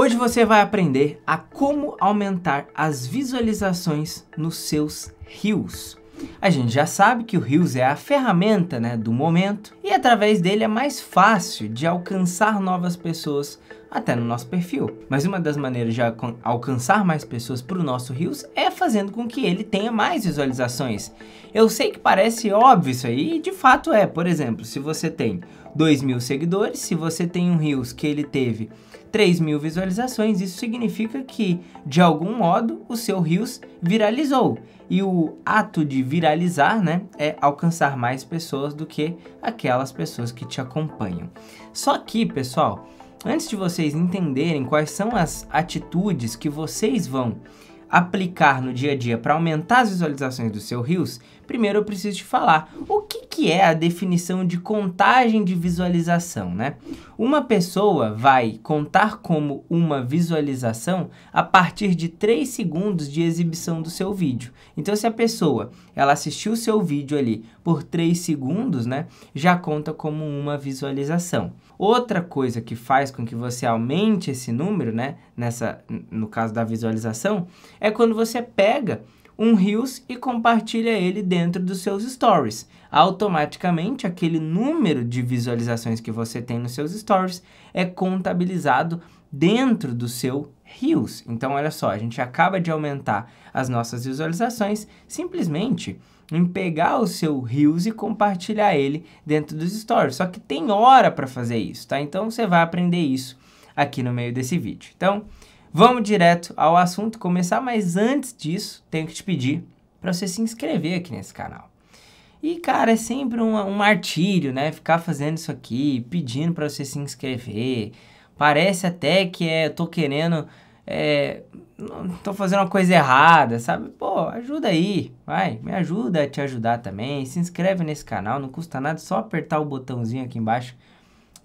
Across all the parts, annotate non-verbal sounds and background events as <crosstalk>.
Hoje você vai aprender a como aumentar as visualizações nos seus rios. A gente já sabe que o Reels é a ferramenta né, do momento e através dele é mais fácil de alcançar novas pessoas até no nosso perfil. Mas uma das maneiras de alcançar mais pessoas para o nosso Reels é fazendo com que ele tenha mais visualizações. Eu sei que parece óbvio isso aí, e de fato é. Por exemplo, se você tem 2 mil seguidores, se você tem um Reels que ele teve 3 mil visualizações, isso significa que, de algum modo, o seu Reels viralizou. E o ato de viralizar, né, é alcançar mais pessoas do que aquelas pessoas que te acompanham. Só que, pessoal, antes de vocês entenderem quais são as atitudes que vocês vão aplicar no dia a dia para aumentar as visualizações do seu Reels, primeiro eu preciso te falar o que, que é a definição de contagem de visualização, né? Uma pessoa vai contar como uma visualização a partir de 3 segundos de exibição do seu vídeo. Então, se a pessoa ela assistiu o seu vídeo ali por 3 segundos, né, já conta como uma visualização. Outra coisa que faz com que você aumente esse número, né, nessa, no caso da visualização, é quando você pega um Reels e compartilha ele dentro dos seus stories. Automaticamente, aquele número de visualizações que você tem nos seus stories é contabilizado dentro do seu Reels. Então, olha só, a gente acaba de aumentar as nossas visualizações simplesmente em pegar o seu Reels e compartilhar ele dentro dos stories. Só que tem hora para fazer isso, tá? Então, você vai aprender isso aqui no meio desse vídeo. Então, Vamos direto ao assunto começar, mas antes disso, tenho que te pedir para você se inscrever aqui nesse canal. E, cara, é sempre um, um martírio, né? Ficar fazendo isso aqui, pedindo para você se inscrever. Parece até que é, eu tô querendo, é, tô fazendo uma coisa errada, sabe? Pô, ajuda aí, vai, me ajuda a te ajudar também. Se inscreve nesse canal, não custa nada, só apertar o botãozinho aqui embaixo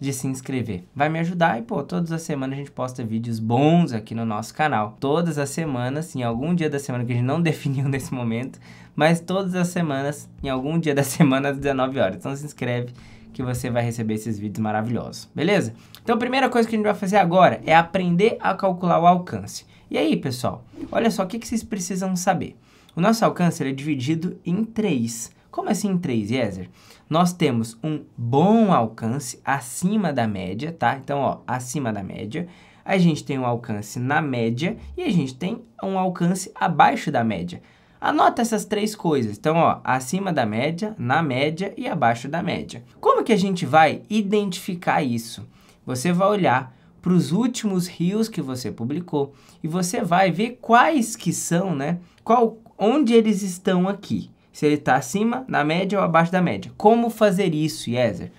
de se inscrever. Vai me ajudar e, pô, todas as semanas a gente posta vídeos bons aqui no nosso canal. Todas as semanas, em algum dia da semana que a gente não <laughs> definiu nesse momento, mas todas as semanas, em algum dia da <laughs> semana às 19 horas. Então se inscreve que você vai receber esses vídeos maravilhosos, beleza? Então a primeira coisa que a gente vai fazer agora é aprender a calcular o alcance. E aí, pessoal, olha só o que, que vocês precisam saber. O nosso alcance é dividido em três como assim três 3, Yezer? Nós temos um bom alcance acima da média, tá? Então, ó, acima da média. A gente tem um alcance na média e a gente tem um alcance abaixo da média. Anota essas três coisas. Então, ó, acima da média, na média e abaixo da média. Como que a gente vai identificar isso? Você vai olhar para os últimos rios que você publicou e você vai ver quais que são, né? Qual, onde eles estão aqui se ele está acima na média ou abaixo da média. Como fazer isso, Yezer?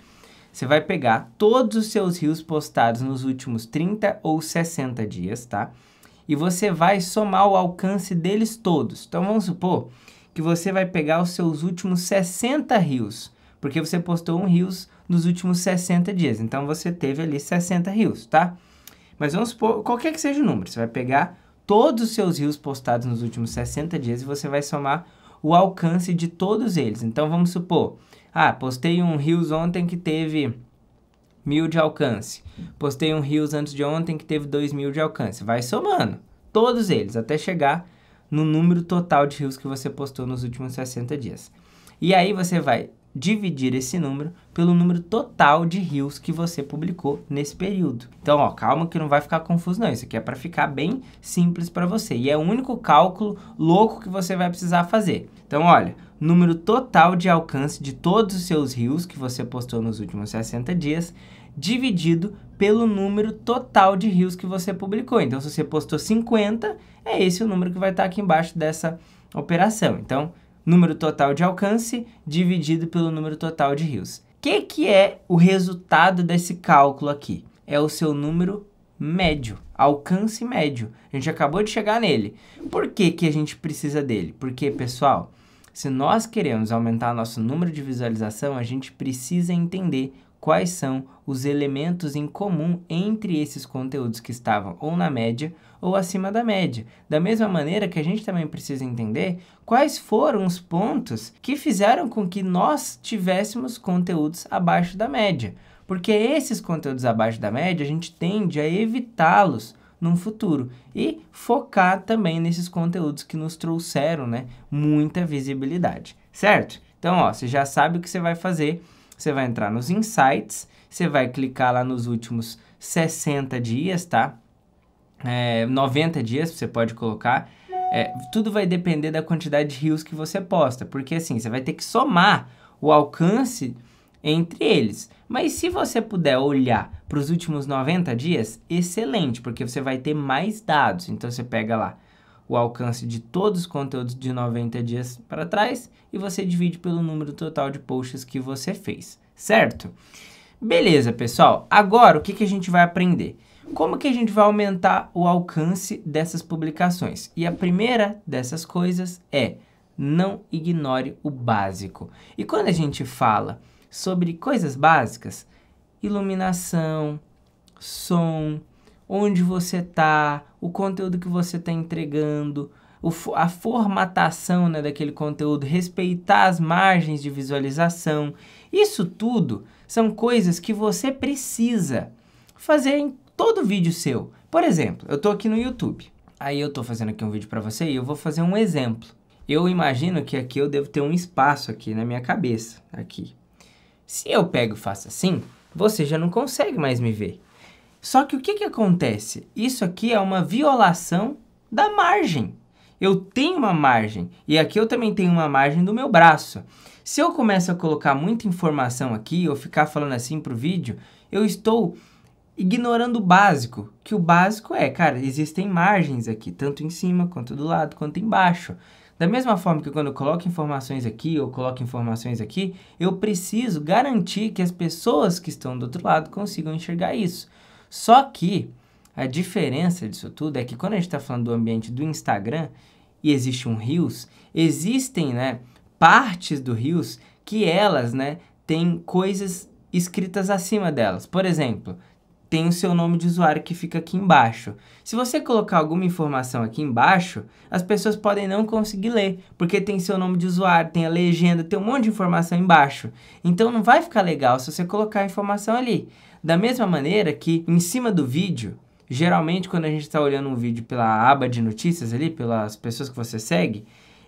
Você vai pegar todos os seus rios postados nos últimos 30 ou 60 dias, tá? E você vai somar o alcance deles todos. Então vamos supor que você vai pegar os seus últimos 60 rios, porque você postou um rios nos últimos 60 dias. Então você teve ali 60 rios, tá? Mas vamos supor, qualquer que seja o número, você vai pegar todos os seus rios postados nos últimos 60 dias e você vai somar o alcance de todos eles. Então vamos supor, ah, postei um Reels ontem que teve mil de alcance. Postei um Reels antes de ontem que teve dois mil de alcance. Vai somando todos eles até chegar no número total de Reels que você postou nos últimos 60 dias. E aí você vai dividir esse número pelo número total de rios que você publicou nesse período. Então, ó, calma que não vai ficar confuso não, isso aqui é para ficar bem simples para você. E é o único cálculo louco que você vai precisar fazer. Então, olha, número total de alcance de todos os seus rios que você postou nos últimos 60 dias dividido pelo número total de rios que você publicou. Então, se você postou 50, é esse o número que vai estar aqui embaixo dessa operação. Então, número total de alcance dividido pelo número total de rios. O que, que é o resultado desse cálculo aqui? É o seu número médio, alcance médio. A gente acabou de chegar nele. Por que, que a gente precisa dele? Porque, pessoal, se nós queremos aumentar nosso número de visualização, a gente precisa entender quais são os elementos em comum entre esses conteúdos que estavam ou na média ou acima da média. Da mesma maneira que a gente também precisa entender quais foram os pontos que fizeram com que nós tivéssemos conteúdos abaixo da média. Porque esses conteúdos abaixo da média a gente tende a evitá-los no futuro e focar também nesses conteúdos que nos trouxeram, né, muita visibilidade, certo? Então, ó, você já sabe o que você vai fazer você vai entrar nos insights, você vai clicar lá nos últimos 60 dias, tá? É, 90 dias você pode colocar. É, tudo vai depender da quantidade de rios que você posta, porque assim, você vai ter que somar o alcance entre eles. Mas se você puder olhar para os últimos 90 dias, excelente, porque você vai ter mais dados. Então você pega lá o alcance de todos os conteúdos de 90 dias para trás e você divide pelo número total de posts que você fez, certo? Beleza, pessoal. Agora, o que, que a gente vai aprender? Como que a gente vai aumentar o alcance dessas publicações? E a primeira dessas coisas é não ignore o básico. E quando a gente fala sobre coisas básicas, iluminação, som, onde você está, o conteúdo que você está entregando, a formatação né, daquele conteúdo, respeitar as margens de visualização. Isso tudo são coisas que você precisa fazer em todo vídeo seu. Por exemplo, eu estou aqui no YouTube. Aí eu estou fazendo aqui um vídeo para você e eu vou fazer um exemplo. Eu imagino que aqui eu devo ter um espaço aqui na minha cabeça, aqui. Se eu pego e faço assim, você já não consegue mais me ver. Só que o que, que acontece? Isso aqui é uma violação da margem. Eu tenho uma margem e aqui eu também tenho uma margem do meu braço. Se eu começo a colocar muita informação aqui ou ficar falando assim para o vídeo, eu estou ignorando o básico, que o básico é, cara, existem margens aqui, tanto em cima, quanto do lado, quanto embaixo. Da mesma forma que quando eu coloco informações aqui ou coloco informações aqui, eu preciso garantir que as pessoas que estão do outro lado consigam enxergar isso. Só que a diferença disso tudo é que quando a gente está falando do ambiente do Instagram e existe um Reels, existem né, partes do Reels que elas né, têm coisas escritas acima delas. Por exemplo, tem o seu nome de usuário que fica aqui embaixo. Se você colocar alguma informação aqui embaixo, as pessoas podem não conseguir ler, porque tem seu nome de usuário, tem a legenda, tem um monte de informação embaixo. Então não vai ficar legal se você colocar a informação ali. Da mesma maneira que em cima do vídeo, geralmente quando a gente está olhando um vídeo pela aba de notícias ali, pelas pessoas que você segue,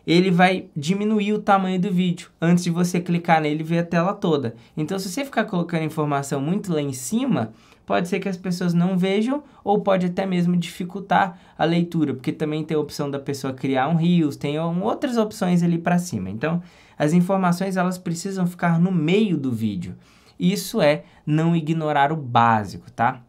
ele vai diminuir o tamanho do vídeo antes de você clicar nele e ver a tela toda. Então, se você ficar colocando informação muito lá em cima, pode ser que as pessoas não vejam ou pode até mesmo dificultar a leitura, porque também tem a opção da pessoa criar um rios, tem outras opções ali para cima. Então, as informações elas precisam ficar no meio do vídeo. Isso é não ignorar o básico, tá?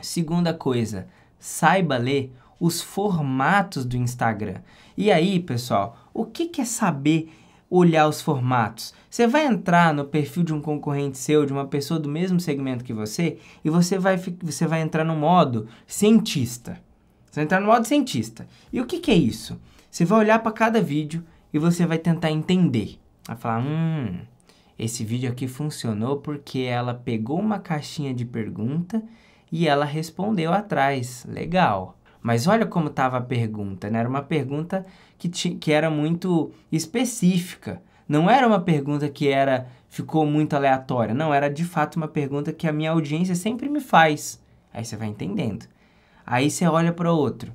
Segunda coisa, saiba ler os formatos do Instagram. E aí, pessoal, o que, que é saber olhar os formatos. Você vai entrar no perfil de um concorrente seu, de uma pessoa do mesmo segmento que você, e você vai, você vai entrar no modo cientista. Você vai entrar no modo cientista. E o que, que é isso? Você vai olhar para cada vídeo e você vai tentar entender. Vai falar, hum, esse vídeo aqui funcionou porque ela pegou uma caixinha de pergunta e ela respondeu atrás. Legal. Mas olha como estava a pergunta, né? Era uma pergunta que, que era muito específica. Não era uma pergunta que era ficou muito aleatória. Não, era de fato uma pergunta que a minha audiência sempre me faz. Aí você vai entendendo. Aí você olha para outro.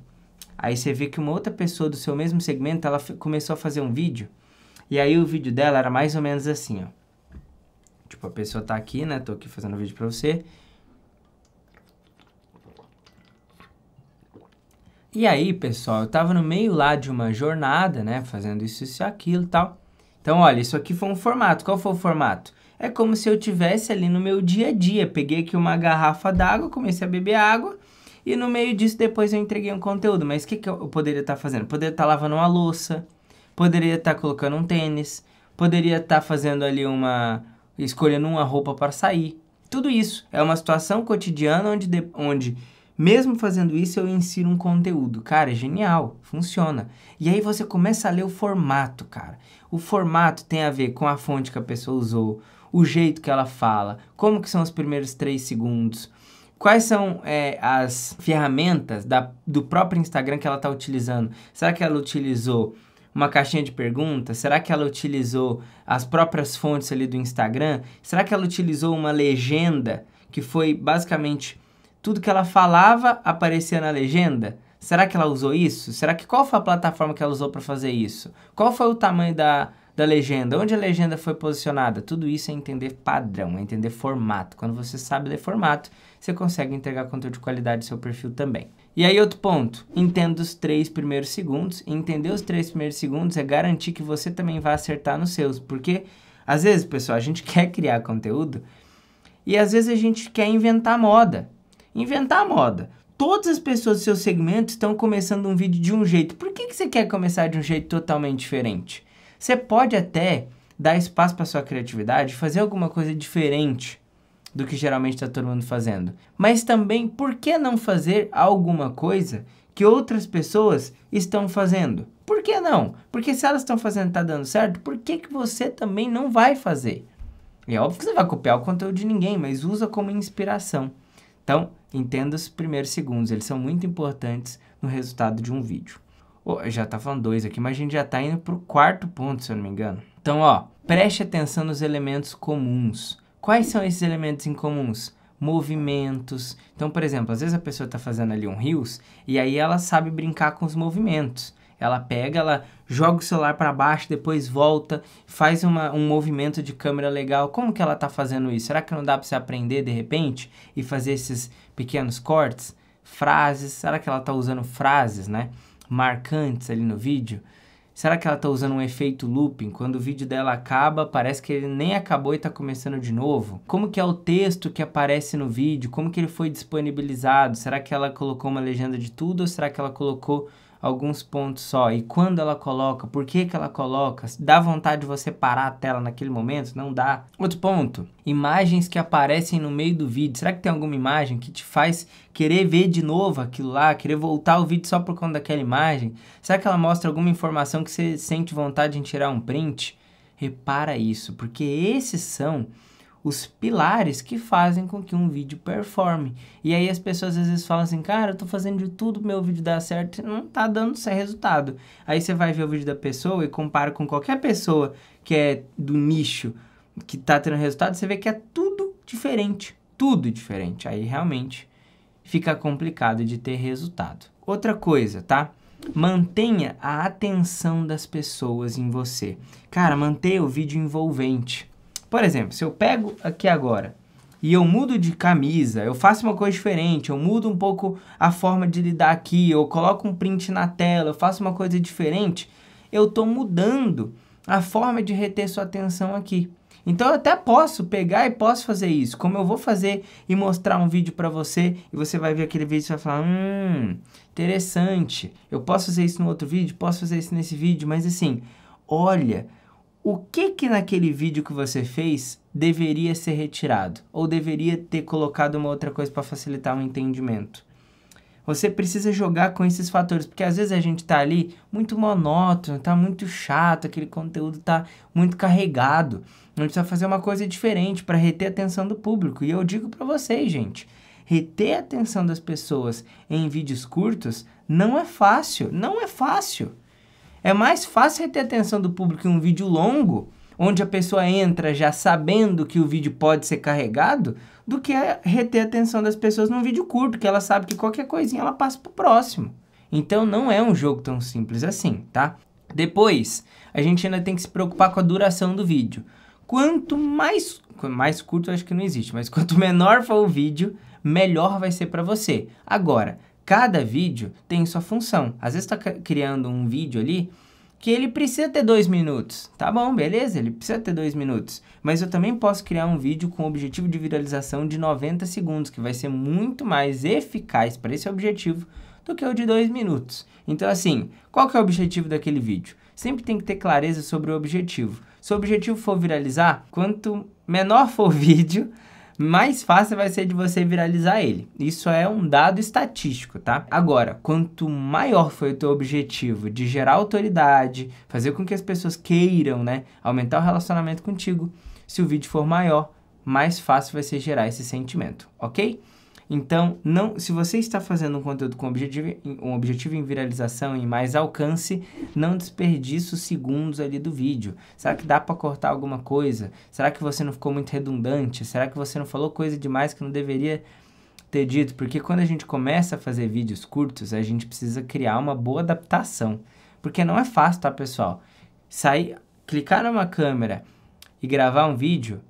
Aí você vê que uma outra pessoa do seu mesmo segmento, ela começou a fazer um vídeo. E aí o vídeo dela era mais ou menos assim, ó. Tipo, a pessoa tá aqui, né? Tô aqui fazendo um vídeo para você. E aí, pessoal, eu tava no meio lá de uma jornada, né? Fazendo isso, isso e aquilo e tal. Então, olha, isso aqui foi um formato. Qual foi o formato? É como se eu tivesse ali no meu dia a dia. Peguei aqui uma garrafa d'água, comecei a beber água e no meio disso depois eu entreguei um conteúdo. Mas o que, que eu poderia estar tá fazendo? Poderia estar tá lavando uma louça, poderia estar tá colocando um tênis, poderia estar tá fazendo ali uma. escolhendo uma roupa para sair. Tudo isso é uma situação cotidiana onde, de, onde mesmo fazendo isso, eu insiro um conteúdo. Cara, é genial, funciona. E aí você começa a ler o formato, cara. O formato tem a ver com a fonte que a pessoa usou, o jeito que ela fala, como que são os primeiros três segundos, quais são é, as ferramentas da, do próprio Instagram que ela está utilizando. Será que ela utilizou uma caixinha de perguntas? Será que ela utilizou as próprias fontes ali do Instagram? Será que ela utilizou uma legenda que foi basicamente tudo que ela falava aparecia na legenda? Será que ela usou isso? Será que qual foi a plataforma que ela usou para fazer isso? Qual foi o tamanho da, da legenda? Onde a legenda foi posicionada? Tudo isso é entender padrão, é entender formato. Quando você sabe ler formato, você consegue entregar conteúdo de qualidade no seu perfil também. E aí, outro ponto, entenda os três primeiros segundos. Entender os três primeiros segundos é garantir que você também vai acertar nos seus, porque às vezes, pessoal, a gente <laughs> quer criar conteúdo e às vezes a gente quer inventar moda inventar moda. Todas as pessoas do seu segmento estão começando um vídeo de um jeito. Por que, que você quer começar de um jeito totalmente diferente? Você pode até dar espaço para sua criatividade, fazer alguma coisa diferente do que geralmente está todo mundo fazendo. Mas também, por que não fazer alguma coisa que outras pessoas estão fazendo? Por que não? Porque se elas estão fazendo e está dando certo, por que, que você também não vai fazer? E é óbvio que você vai copiar o conteúdo de ninguém, mas usa como inspiração. Então, entenda os primeiros segundos, eles são muito importantes no resultado de um vídeo. Oh, já está falando dois aqui, mas a gente já está indo para o quarto ponto, se eu não me engano. Então, ó, preste atenção nos elementos comuns. Quais são esses elementos incomuns? Movimentos. Então, por exemplo, às vezes a pessoa está fazendo ali um rios e aí ela sabe brincar com os movimentos. Ela pega, ela joga o celular para baixo, depois volta, faz uma, um movimento de câmera legal. Como que ela está fazendo isso? Será que não dá para você aprender de repente e fazer esses pequenos cortes? Frases, será que ela está usando frases, né? Marcantes ali no vídeo? Será que ela está usando um efeito looping? Quando o vídeo dela acaba, parece que ele nem acabou e está começando de novo? Como que é o texto que aparece no vídeo? Como que ele foi disponibilizado? Será que ela colocou uma legenda de tudo ou será que ela colocou alguns pontos só e quando ela coloca, por que, que ela coloca, dá vontade de você parar a tela naquele momento? Não dá. Outro ponto, imagens que aparecem no meio do vídeo. Será que tem alguma imagem que te faz querer ver de novo aquilo lá, querer voltar o vídeo só por conta daquela imagem? Será que ela mostra alguma informação que você sente vontade de tirar um print? Repara isso, porque esses são os pilares que fazem com que um vídeo performe. E aí as pessoas às vezes falam assim, cara, eu tô fazendo de tudo meu vídeo dar certo e não tá dando certo resultado. Aí você vai ver o vídeo da pessoa e compara com qualquer pessoa que é do nicho que tá tendo resultado, você vê que é tudo diferente, tudo diferente. Aí realmente fica complicado de ter resultado. Outra coisa, tá? Mantenha a atenção das pessoas em você. Cara, manter o vídeo envolvente. Por exemplo, se eu pego aqui agora e eu mudo de camisa, eu faço uma coisa diferente, eu mudo um pouco a forma de lidar aqui, eu coloco um print na tela, eu faço uma coisa diferente, eu estou mudando a forma de reter sua atenção aqui. Então eu até posso pegar e posso fazer isso, como eu vou fazer e mostrar um vídeo para você e você vai ver aquele vídeo e vai falar, hum, interessante. Eu posso fazer isso no outro vídeo, posso fazer isso nesse vídeo, mas assim, olha o que que naquele vídeo que você fez deveria ser retirado ou deveria ter colocado uma outra coisa para facilitar o entendimento. Você precisa jogar com esses fatores, porque às vezes a gente tá ali muito monótono, tá muito chato, aquele conteúdo tá muito carregado. A gente precisa fazer uma coisa diferente para reter a atenção do público. E eu digo para vocês, gente, reter a atenção das pessoas em vídeos curtos não é fácil, não é fácil. É mais fácil reter é a atenção do público em um vídeo longo, onde a pessoa entra já sabendo que o vídeo pode ser carregado, do que reter a atenção das pessoas num vídeo curto, que ela sabe que qualquer coisinha ela passa pro próximo. Então não é um jogo tão simples assim, tá? Depois, a gente ainda tem que se preocupar com a duração do vídeo. Quanto mais mais curto acho que não existe, mas quanto <laughs> menor for o vídeo, melhor vai ser para você. Agora, Cada vídeo tem sua função. Às vezes está criando um vídeo ali que ele precisa ter dois minutos. Tá bom, beleza, ele precisa ter dois minutos. Mas eu também posso criar um vídeo com objetivo de viralização de 90 segundos, que vai ser muito mais eficaz para esse objetivo do que o de dois minutos. Então, assim, qual que é o objetivo daquele vídeo? Sempre tem que ter clareza sobre o objetivo. Se o objetivo for viralizar, quanto menor for o <laughs> vídeo, mais fácil vai ser de você viralizar ele. Isso é um dado estatístico, tá? Agora, quanto maior foi o teu objetivo de gerar autoridade, fazer com que as pessoas queiram, né, aumentar o relacionamento contigo, se o vídeo for maior, mais fácil vai ser gerar esse sentimento, ok? Então, não, se você está fazendo um conteúdo com objetivo, um objetivo em viralização e mais alcance, não desperdice os segundos ali do vídeo. Será que dá para cortar alguma coisa? Será que você não ficou muito redundante? Será que você não falou coisa demais que não deveria ter dito? Porque quando a gente começa a fazer vídeos curtos, a gente precisa criar uma boa adaptação. Porque não é fácil, tá, pessoal? Sair, clicar numa câmera e gravar um vídeo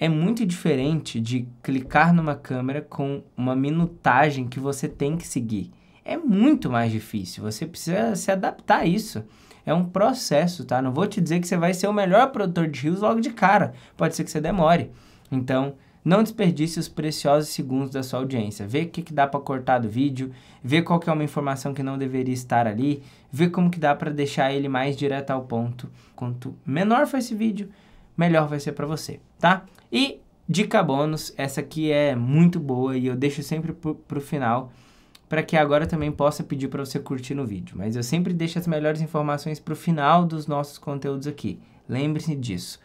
é muito diferente de clicar numa câmera com uma minutagem que você tem que seguir. É muito mais difícil, você precisa se adaptar a isso. É um processo, tá? Não vou te dizer que você vai ser o melhor produtor de rios logo de cara. Pode ser que você demore. Então, não desperdice os preciosos segundos da sua audiência. Vê o que, que dá para cortar do vídeo, vê qual que é uma informação que não deveria estar ali, vê como que dá para deixar ele mais direto ao ponto. Quanto menor for esse vídeo, melhor vai ser para você, tá? E dica bônus, essa aqui é muito boa e eu deixo sempre pro, pro final para que agora também possa pedir para você curtir no vídeo. Mas eu sempre deixo as melhores informações para o final dos nossos conteúdos aqui. Lembre-se disso.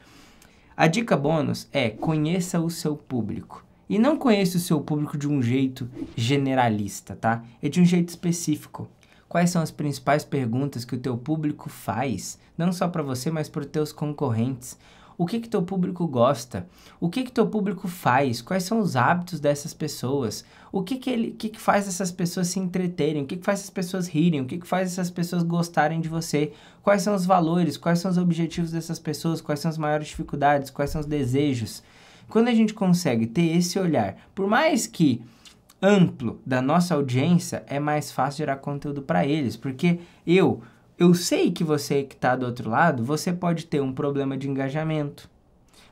A dica bônus é conheça o seu público. E não conheça o seu público de um jeito generalista, tá? É de um jeito específico. Quais são as principais perguntas que o teu público faz, não só para você, mas para os teus concorrentes? o que que teu público gosta, o que que teu público faz, quais são os hábitos dessas pessoas, o que que ele, que que faz essas pessoas se entreterem, o que que faz essas pessoas rirem, o que que faz essas pessoas gostarem de você, quais são os valores, quais são os objetivos dessas pessoas, quais são as maiores dificuldades, quais são os desejos. Quando a gente consegue ter esse olhar, por mais que amplo da nossa audiência, é mais fácil gerar conteúdo para eles, porque eu eu sei que você que está do outro lado, você pode ter um problema de engajamento.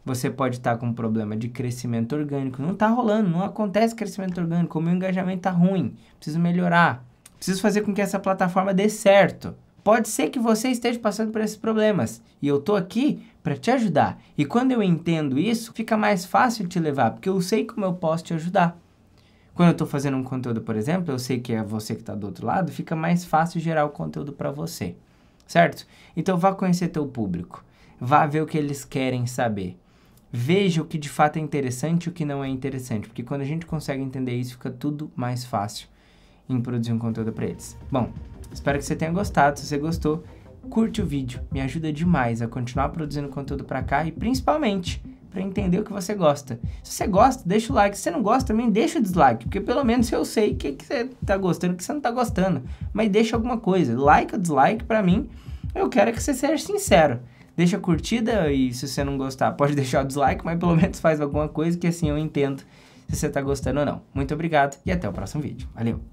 Você pode estar tá com um problema de crescimento orgânico. Não está rolando, não acontece crescimento orgânico. O meu engajamento está ruim. Preciso melhorar. Preciso fazer com que essa plataforma dê certo. Pode ser que você esteja passando por esses problemas e eu estou aqui para te ajudar. E quando eu entendo isso, fica mais fácil te levar, porque eu sei como eu posso te ajudar. Quando eu estou fazendo um conteúdo, por exemplo, eu sei que é você que está do outro lado, fica mais fácil gerar o conteúdo para você, certo? Então vá conhecer teu público, vá ver o que eles querem saber. Veja o que de fato é interessante e o que não é interessante, porque quando a gente consegue entender isso, fica tudo mais fácil em produzir um conteúdo para eles. Bom, espero que você tenha gostado. Se você gostou, curte o vídeo, me ajuda demais a continuar produzindo conteúdo para cá e principalmente para entender o que você gosta. Se você gosta, deixa o like. Se você não gosta, também deixa o dislike, porque pelo menos eu sei o que, que você está gostando, o que você não está gostando. Mas deixa alguma coisa. Like ou dislike, para mim, eu quero que você seja sincero. Deixa a curtida e se você não gostar, pode <laughs> deixar o dislike, mas pelo menos faz alguma coisa que assim eu entendo se você está gostando ou não. Muito obrigado e até o próximo vídeo. Valeu!